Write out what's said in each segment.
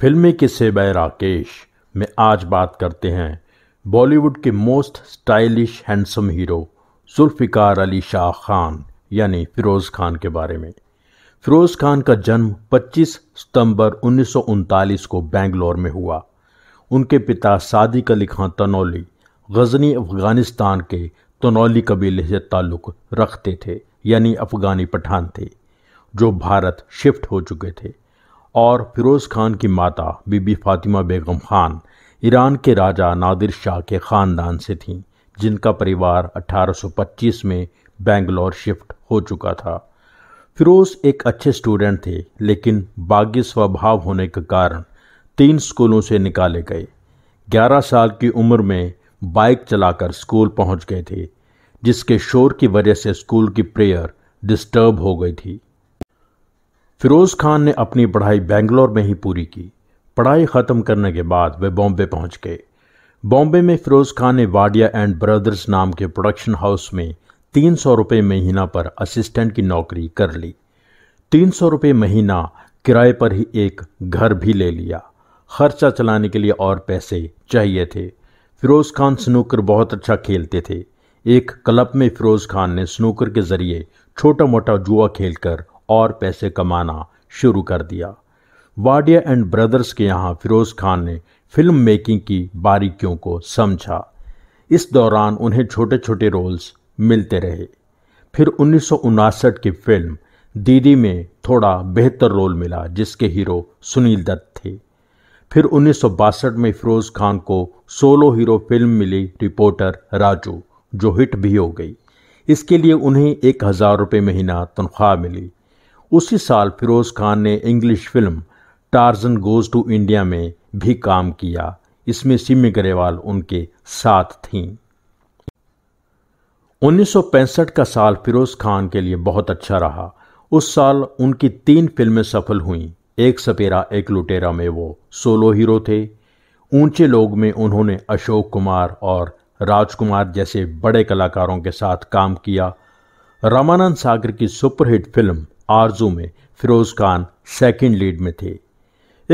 फिल्मी किस्से बाय राकेश में आज बात करते हैं बॉलीवुड के most stylish handsome hero Zulfiqar Ali Shah Khan यानी फ़िरोज़ खान के बारे में फ़िरोज़ खान का जन्म 25 सितंबर उन्नीस को बेंगलोर में हुआ उनके पिता सादिक अली खान तनौली गजनी अफ़गानिस्तान के तनौली कबीले से ताल्लुक़ रखते थे यानी अफ़गानी पठान थे जो भारत शिफ्ट हो चुके थे और फिरोज़ खान की माता बीबी फातिमा बेगम खान ईरान के राजा नादिर शाह के ख़ानदान से थीं जिनका परिवार 1825 में बेंगलोर शिफ्ट हो चुका था फिरोज़ एक अच्छे स्टूडेंट थे लेकिन बागी स्वभाव होने के कारण तीन स्कूलों से निकाले गए 11 साल की उम्र में बाइक चलाकर स्कूल पहुंच गए थे जिसके शोर की वजह से स्कूल की प्रेयर डिस्टर्ब हो गई थी फिरोज़ खान ने अपनी पढ़ाई बेंगलोर में ही पूरी की पढ़ाई ख़त्म करने के बाद वे बॉम्बे पहुंच गए बॉम्बे में फ़िरोज़ खान ने वाडिया एंड ब्रदर्स नाम के प्रोडक्शन हाउस में तीन सौ रुपये महीना पर असिस्टेंट की नौकरी कर ली तीन सौ रुपये महीना किराए पर ही एक घर भी ले लिया खर्चा चलाने के लिए और पैसे चाहिए थे फ़िरोज़ खान स्नूकर बहुत अच्छा खेलते थे एक क्लब में फ़िरोज़ खान ने स्नूकर के ज़रिए छोटा मोटा जुआ खेलकर और पैसे कमाना शुरू कर दिया वाडिया एंड ब्रदर्स के यहाँ फिरोज़ खान ने फिल्म मेकिंग की बारीकियों को समझा इस दौरान उन्हें छोटे छोटे रोल्स मिलते रहे फिर उन्नीस की फिल्म दीदी में थोड़ा बेहतर रोल मिला जिसके हीरो सुनील दत्त थे फिर उन्नीस में फिरोज़ खान को सोलो हीरो फिल्म मिली रिपोर्टर राजू जो हिट भी हो गई इसके लिए उन्हें एक हज़ार रुपये महीना तनख्वाह मिली उसी साल फिरोज़ खान ने English film Tarzan goes to India में भी काम किया इसमें सिमी गरेवाल उनके साथ थीं 1965 का साल फिरोज़ खान के लिए बहुत अच्छा रहा उस साल उनकी तीन फिल्में सफल हुईं एक सपेरा एक लुटेरा में वो सोलो हीरो थे ऊंचे लोग में उन्होंने अशोक कुमार और राजकुमार जैसे बड़े कलाकारों के साथ काम किया रामानंद सागर की सुपरहिट फिल्म आरजू में फिरोज़ खान सेकंड लीड में थे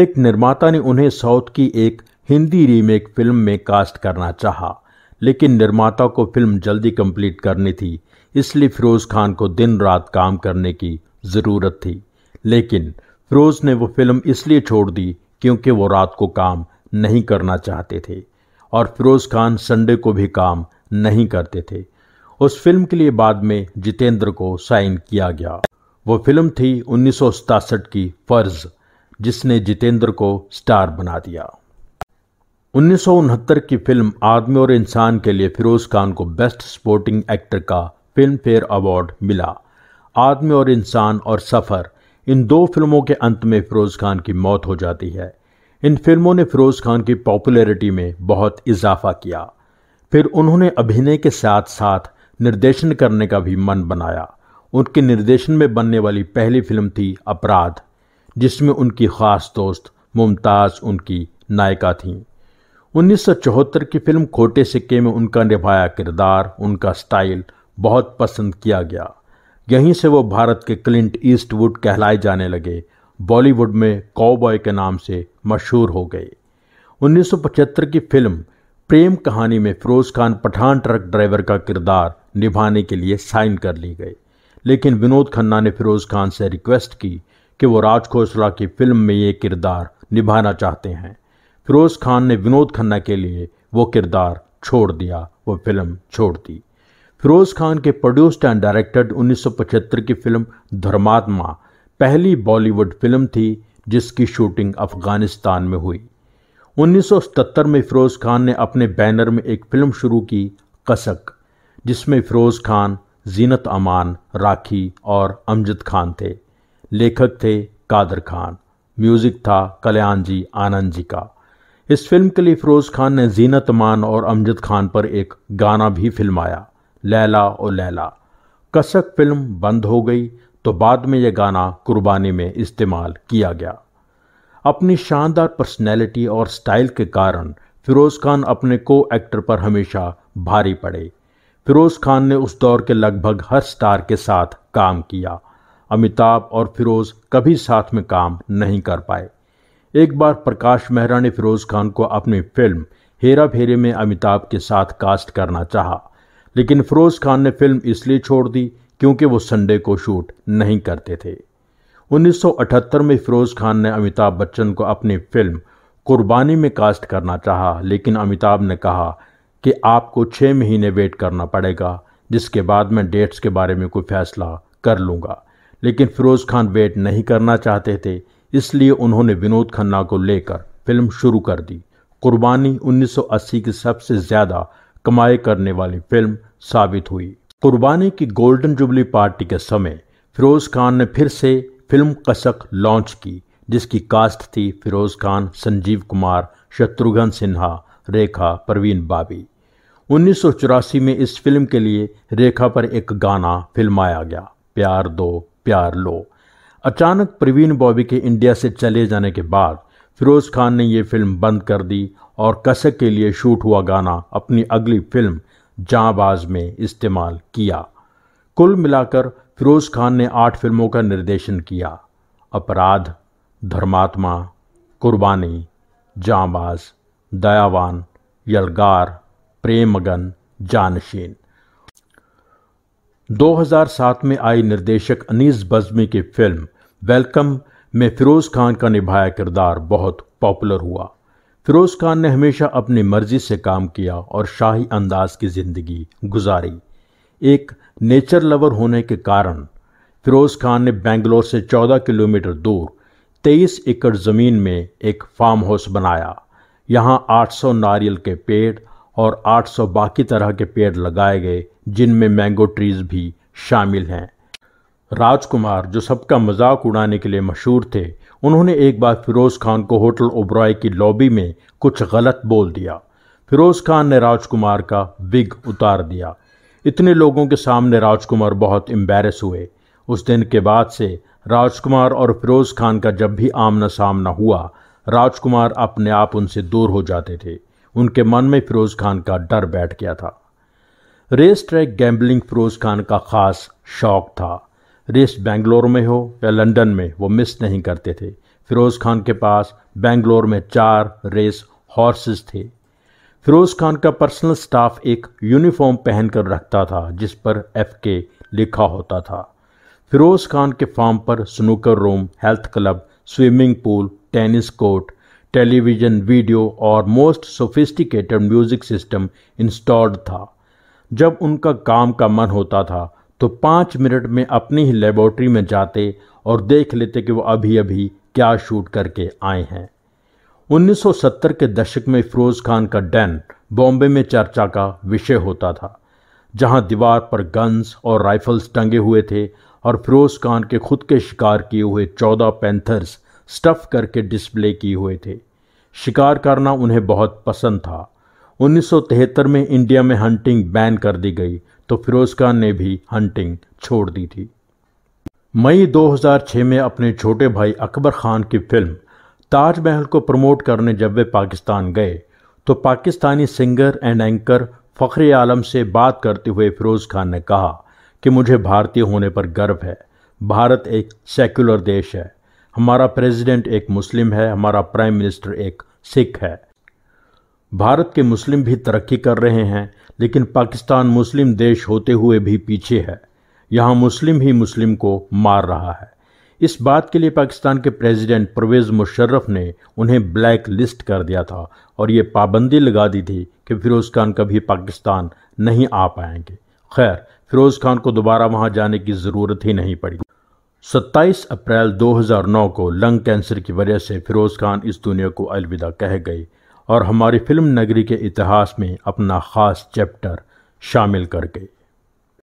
एक निर्माता ने उन्हें साउथ की एक हिंदी रीमेक फिल्म में कास्ट करना चाहा लेकिन निर्माता को फिल्म जल्दी कंप्लीट करनी थी इसलिए फ़िरोज़ खान को दिन रात काम करने की ज़रूरत थी लेकिन फ़िरोज़ ने वो फिल्म इसलिए छोड़ दी क्योंकि वो रात को काम नहीं करना चाहते थे और फिरोज़ खान संडे को भी काम नहीं करते थे उस फिल्म के लिए बाद में जितेंद्र को साइन किया गया वो फिल्म थी उन्नीस की फ़र्ज़ जिसने जितेंद्र को स्टार बना दिया उन्नीस की फिल्म आदमी और इंसान के लिए फ़िरोज़ खान को बेस्ट स्पोर्टिंग एक्टर का फिल्म फेयर अवार्ड मिला आदमी और इंसान और सफ़र इन दो फिल्मों के अंत में फ़िरोज़ खान की मौत हो जाती है इन फिल्मों ने फ़िरोज़ खान की पॉपुलैरिटी में बहुत इजाफा किया फिर उन्होंने अभिनय के साथ साथ निर्देशन करने का भी मन बनाया उनके निर्देशन में बनने वाली पहली फिल्म थी अपराध जिसमें उनकी खास दोस्त मुमताज़ उनकी नायिका थी 1974 की फिल्म खोटे सिक्के में उनका निभाया किरदार उनका स्टाइल बहुत पसंद किया गया यहीं से वो भारत के क्लिंट ईस्टवुड कहलाए जाने लगे बॉलीवुड में कॉबॉय के नाम से मशहूर हो गए 1975 की फिल्म प्रेम कहानी में फिरोज़ खान पठान ट्रक ड्राइवर का किरदार निभाने के लिए साइन कर ली गई लेकिन विनोद खन्ना ने फिरोज़ खान से रिक्वेस्ट की कि वो राज खोसला की फिल्म में ये किरदार निभाना चाहते हैं फिरोज़ खान ने विनोद खन्ना के लिए वो किरदार छोड़ दिया वो फिल्म छोड़ दी फिरोज़ खान के प्रोड्यूस्ड एंड डायरेक्टेड 1975 की फिल्म धर्मात्मा पहली बॉलीवुड फिल्म थी जिसकी शूटिंग अफगानिस्तान में हुई 1977 में फ़िरोज़ खान ने अपने बैनर में एक फ़िल्म शुरू की कसक जिसमें फ़िरोज़ खान जीनत अमान राखी और अमजद खान थे लेखक थे कादर खान म्यूज़िक था कल्याण जी आनंद जी का इस फिल्म के लिए फ़िरोज़ खान ने जीनत अमान और अमजद खान पर एक गाना भी फिल्माया लैला ओ लैला कसक फिल्म बंद हो गई तो बाद में यह गाना कुर्बानी में इस्तेमाल किया गया अपनी शानदार पर्सनैलिटी और स्टाइल के कारण फ़िरोज़ खान अपने को एक्टर पर हमेशा भारी पड़े फिरोज़ खान ने उस दौर के लगभग हर स्टार के साथ काम किया अमिताभ और फिरोज़ कभी साथ में काम नहीं कर पाए एक बार प्रकाश मेहरा ने फिरोज़ खान को अपनी फिल्म हेरा फेरे में अमिताभ के साथ कास्ट करना चाहा लेकिन फिरोज़ खान ने फिल्म इसलिए छोड़ दी क्योंकि वो संडे को शूट नहीं करते थे 1978 में फिरोज़ खान ने अमिताभ बच्चन को अपनी फिल्म कुर्बानी में कास्ट करना चाहा लेकिन अमिताभ ने कहा कि आपको छः महीने वेट करना पड़ेगा जिसके बाद मैं डेट्स के बारे में कोई फ़ैसला कर लूँगा लेकिन फ़िरोज़ खान वेट नहीं करना चाहते थे इसलिए उन्होंने विनोद खन्ना को लेकर फिल्म शुरू कर दी कुर्बानी 1980 की सबसे ज़्यादा कमाई करने वाली फिल्म साबित हुई कुर्बानी की गोल्डन जुबली पार्टी के समय फिरोज़ खान ने फिर से फिल्म कसक लॉन्च की जिसकी कास्ट थी फिरोज़ खान संजीव कुमार शत्रुघ्न सिन्हा रेखा परवीन बाबी उन्नीस में इस फिल्म के लिए रेखा पर एक गाना फिल्माया गया प्यार दो प्यार लो अचानक प्रवीण बॉबी के इंडिया से चले जाने के बाद फिरोज़ खान ने ये फिल्म बंद कर दी और कसक के लिए शूट हुआ गाना अपनी अगली फिल्म जाँबाज में इस्तेमाल किया कुल मिलाकर फिरोज़ खान ने आठ फिल्मों का निर्देशन किया अपराध धर्मात्मा कुर्बानी जाँबाज दयावान यलगार प्रेमगन जानशीन 2007 में आई निर्देशक अनीस बजमी की फिल्म वेलकम में फिरोज़ खान का निभाया किरदार बहुत पॉपुलर हुआ फिरोज़ खान ने हमेशा अपनी मर्जी से काम किया और शाही अंदाज की ज़िंदगी गुजारी एक नेचर लवर होने के कारण फिरोज़ खान ने बेंगलोर से 14 किलोमीटर दूर 23 एकड़ ज़मीन में एक फार्म हाउस बनाया यहाँ 800 नारियल के पेड़ और 800 बाकी तरह के पेड़ लगाए गए जिनमें मैंगो ट्रीज़ भी शामिल हैं राजकुमार जो सबका मजाक उड़ाने के लिए मशहूर थे उन्होंने एक बार फिरोज़ खान को होटल ओब्राय की लॉबी में कुछ गलत बोल दिया फिरोज़ खान ने राजकुमार का विग उतार दिया इतने लोगों के सामने राजकुमार बहुत एम्बेरस हुए उस दिन के बाद से राजकुमार और फिरोज़ खान का जब भी आमना सामना हुआ राजकुमार अपने आप उनसे दूर हो जाते थे उनके मन में फिरोज़ खान का डर बैठ गया था race track gambling Feroz Khan का ख़ास शौक था रेस बेंगलोर में हो या लंदन में वो मिस नहीं करते थे फिरोज़ खान के पास बेंगलोर में चार रेस हॉर्सेस थे फिरोज़ खान का पर्सनल स्टाफ एक यूनिफॉर्म पहनकर रखता था जिस पर एफ के लिखा होता था फिरोज़ खान के फार्म पर snooker room health club swimming pool tennis court television video और most sophisticated music system installed था जब उनका काम का मन होता था तो पाँच मिनट में अपनी ही लेबोरेटरी में जाते और देख लेते कि वो अभी अभी क्या शूट करके आए हैं 1970 के दशक में फिरोज़ खान का डैन बॉम्बे में चर्चा का विषय होता था जहां दीवार पर गन्स और राइफल्स टंगे हुए थे और फिरोज़ खान के खुद के शिकार किए हुए चौदह पैंथर्स स्टफ़ करके डिस्प्ले किए हुए थे शिकार करना उन्हें बहुत पसंद था 1973 में इंडिया में हंटिंग बैन कर दी गई तो फिरोज़ खान ने भी हंटिंग छोड़ दी थी मई 2006 में अपने छोटे भाई अकबर खान की फिल्म ताजमहल को प्रमोट करने जब वे पाकिस्तान गए तो Pakistani singer and anchor Fakhre Alam से बात करते हुए फिरोज़ खान ने कहा कि मुझे भारतीय होने पर गर्व है भारत एक सेक्युलर देश है हमारा प्रेसिडेंट एक मुस्लिम है हमारा प्राइम मिनिस्टर एक सिख है भारत के मुस्लिम भी तरक्की कर रहे हैं लेकिन पाकिस्तान मुस्लिम देश होते हुए भी पीछे है यहाँ मुस्लिम ही मुस्लिम को मार रहा है इस बात के लिए पाकिस्तान के प्रेसिडेंट परवेज़ मुशर्रफ ने उन्हें ब्लैक लिस्ट कर दिया था और ये पाबंदी लगा दी थी कि फ़िरोज़ खान कभी पाकिस्तान नहीं आ पाएंगे खैर फ़िरोज़ खान को दोबारा वहाँ जाने की ज़रूरत ही नहीं पड़ी 27 अप्रैल 2009 को लंग कैंसर की वजह से फिरोज़ खान इस दुनिया को अलविदा कह गए और हमारी फिल्म नगरी के इतिहास में अपना ख़ास चैप्टर शामिल कर गए